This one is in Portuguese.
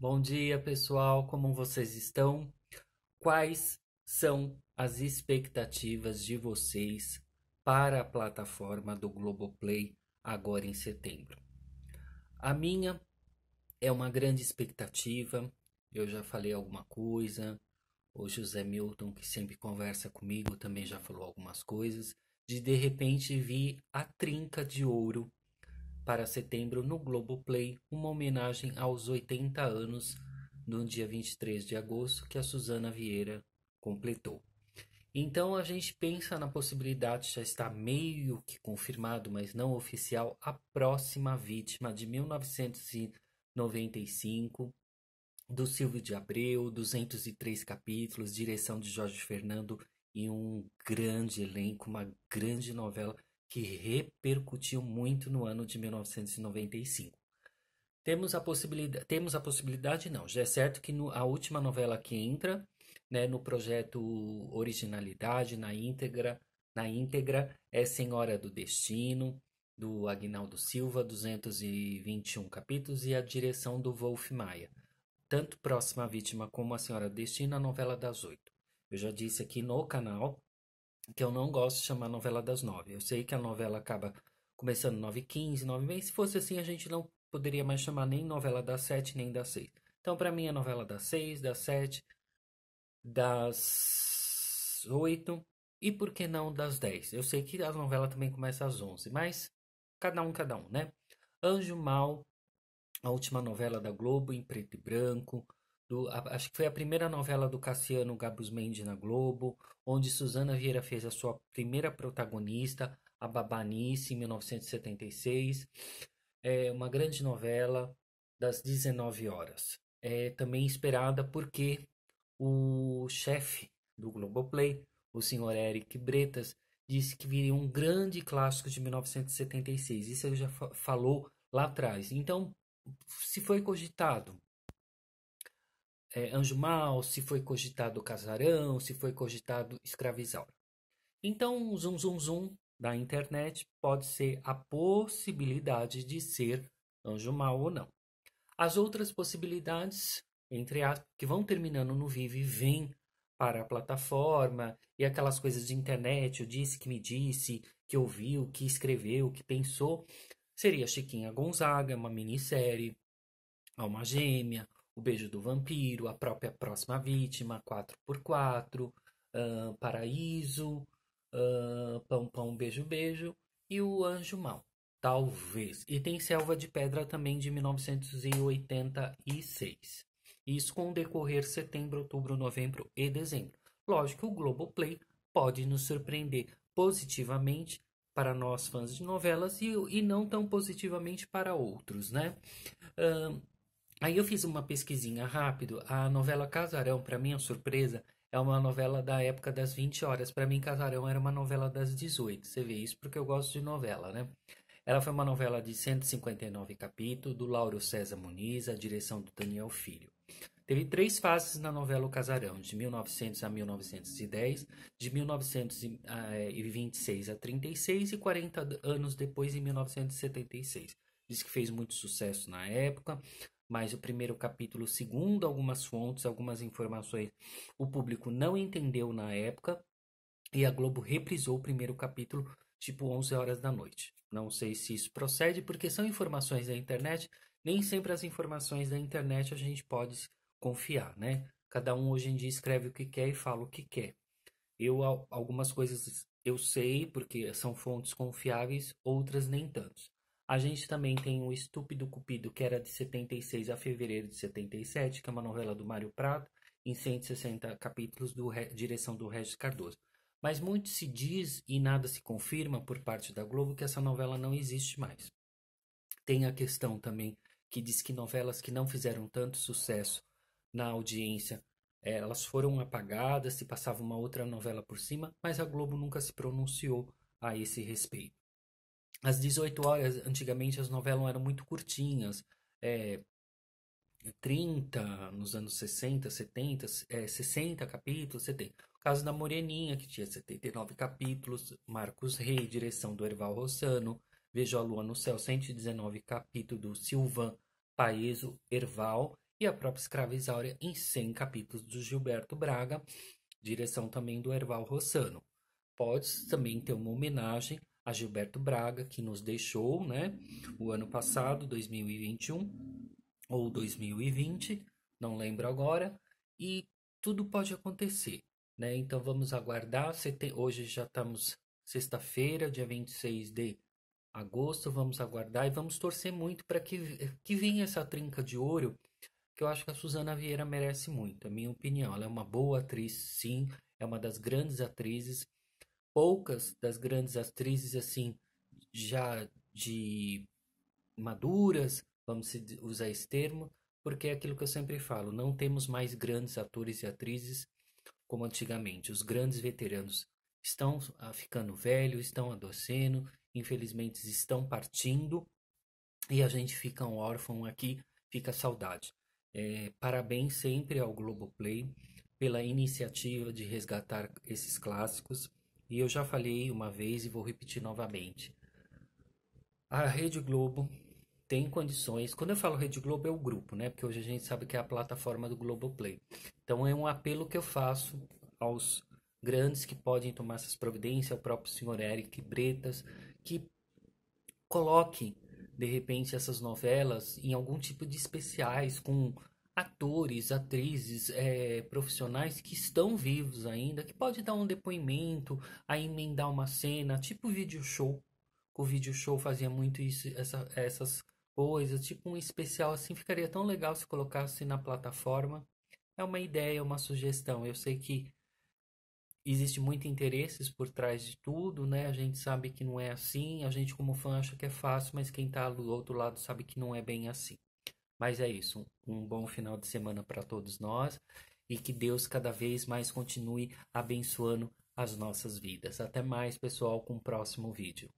Bom dia, pessoal. Como vocês estão? Quais são as expectativas de vocês para a plataforma do Globoplay agora em setembro? A minha é uma grande expectativa. Eu já falei alguma coisa. O José Milton, que sempre conversa comigo, também já falou algumas coisas. De de repente vi a trinca de ouro para setembro no Globoplay uma homenagem aos 80 anos no dia 23 de agosto que a Suzana Vieira completou. Então a gente pensa na possibilidade, já está meio que confirmado, mas não oficial, a próxima vítima de 1995 do Silvio de Abreu, 203 capítulos, direção de Jorge Fernando e um grande elenco, uma grande novela que repercutiu muito no ano de 1995. Temos a possibilidade, temos a possibilidade não, já é certo que no, a última novela que entra, né, no projeto Originalidade, na íntegra, na íntegra é Senhora do Destino, do Agnaldo Silva, 221 capítulos, e a direção do Wolf Maia. Tanto Próxima Vítima como A Senhora do Destino, a novela das oito. Eu já disse aqui no canal que eu não gosto de chamar novela das nove. Eu sei que a novela acaba começando nove e quinze, nove e meia. Se fosse assim, a gente não poderia mais chamar nem novela das sete, nem das seis. Então, para mim, é novela das seis, das sete, das oito e, por que não, das dez. Eu sei que a novela também começa às onze, mas cada um, cada um, né? Anjo Mal, a última novela da Globo, em preto e branco do, acho que foi a primeira novela do Cassiano Gabus Mendes na Globo, onde Suzana Vieira fez a sua primeira protagonista, a Babanice, em 1976. É uma grande novela das 19 horas. É também esperada porque o chefe do Globoplay, o senhor Eric Bretas, disse que viria um grande clássico de 1976. Isso ele já falou lá atrás. Então, se foi cogitado é, mau, se foi cogitado casarão, se foi cogitado escravizaura. Então, o zoom, zoom, zoom da internet pode ser a possibilidade de ser anjo mau ou não. As outras possibilidades, entre as que vão terminando no vive, vem para a plataforma e aquelas coisas de internet, o disse que me disse, que ouviu, que escreveu, que pensou, seria Chiquinha Gonzaga, uma minissérie, Alma Gêmea, o Beijo do Vampiro, A Própria Próxima Vítima, 4x4, uh, Paraíso, uh, Pão Pão Beijo Beijo e O Anjo Mal. Talvez. E tem Selva de Pedra também de 1986. Isso com decorrer setembro, outubro, novembro e dezembro. Lógico que o Globoplay pode nos surpreender positivamente para nós fãs de novelas e, e não tão positivamente para outros, né? Uh, Aí eu fiz uma pesquisinha rápido. A novela Casarão, para minha surpresa, é uma novela da época das 20 horas. Para mim, Casarão era uma novela das 18. Você vê isso porque eu gosto de novela, né? Ela foi uma novela de 159 capítulos, do Lauro César Muniz, a direção do Daniel Filho. Teve três fases na novela O Casarão, de 1900 a 1910, de 1926 eh, a 36 e 40 anos depois, em 1976. Diz que fez muito sucesso na época mas o primeiro capítulo, segundo algumas fontes, algumas informações, o público não entendeu na época e a Globo reprisou o primeiro capítulo tipo 11 horas da noite. Não sei se isso procede, porque são informações da internet, nem sempre as informações da internet a gente pode confiar, né? Cada um hoje em dia escreve o que quer e fala o que quer. Eu algumas coisas eu sei porque são fontes confiáveis, outras nem tanto. A gente também tem O Estúpido Cupido, que era de 76 a fevereiro de 77, que é uma novela do Mário Prado, em 160 capítulos do direção do Regis Cardoso. Mas muito se diz e nada se confirma por parte da Globo que essa novela não existe mais. Tem a questão também que diz que novelas que não fizeram tanto sucesso na audiência, eh, elas foram apagadas, se passava uma outra novela por cima, mas a Globo nunca se pronunciou a esse respeito às 18 horas, antigamente as novelas eram muito curtinhas, é, 30 nos anos 60, 70, é, 60 capítulos, você tem O caso da Moreninha, que tinha 79 capítulos, Marcos Rei, direção do Erval Rossano, Vejo a Lua no Céu, 119 capítulos do Silvan Paeso Erval e a própria Escravizária em 100 capítulos do Gilberto Braga, direção também do Erval Rossano. Pode também ter uma homenagem a Gilberto Braga, que nos deixou né, o ano passado, 2021 ou 2020, não lembro agora, e tudo pode acontecer. Né? Então vamos aguardar. Hoje já estamos sexta-feira, dia 26 de agosto, vamos aguardar e vamos torcer muito para que, que venha essa trinca de ouro, que eu acho que a Suzana Vieira merece muito, a é minha opinião. Ela é uma boa atriz, sim, é uma das grandes atrizes poucas das grandes atrizes assim já de maduras, vamos usar esse termo, porque é aquilo que eu sempre falo, não temos mais grandes atores e atrizes como antigamente. Os grandes veteranos estão ficando velhos, estão adoecendo, infelizmente estão partindo e a gente fica um órfão aqui, fica saudade. É, parabéns sempre ao Globoplay pela iniciativa de resgatar esses clássicos. E eu já falei uma vez e vou repetir novamente. A Rede Globo tem condições. Quando eu falo Rede Globo é o grupo, né? Porque hoje a gente sabe que é a plataforma do Globoplay. Então é um apelo que eu faço aos grandes que podem tomar essas providências, ao próprio senhor Eric Bretas, que coloque de repente essas novelas em algum tipo de especiais com atores, atrizes, é, profissionais que estão vivos ainda, que pode dar um depoimento, a emendar uma cena, tipo vídeo show. O vídeo show fazia muito isso, essa, essas coisas, tipo um especial assim, ficaria tão legal se colocasse na plataforma. É uma ideia, uma sugestão. Eu sei que existe muito interesses por trás de tudo, né? A gente sabe que não é assim, a gente como fã acha que é fácil, mas quem está do outro lado sabe que não é bem assim. Mas é isso. Um bom final de semana para todos nós e que Deus cada vez mais continue abençoando as nossas vidas. Até mais, pessoal, com o próximo vídeo.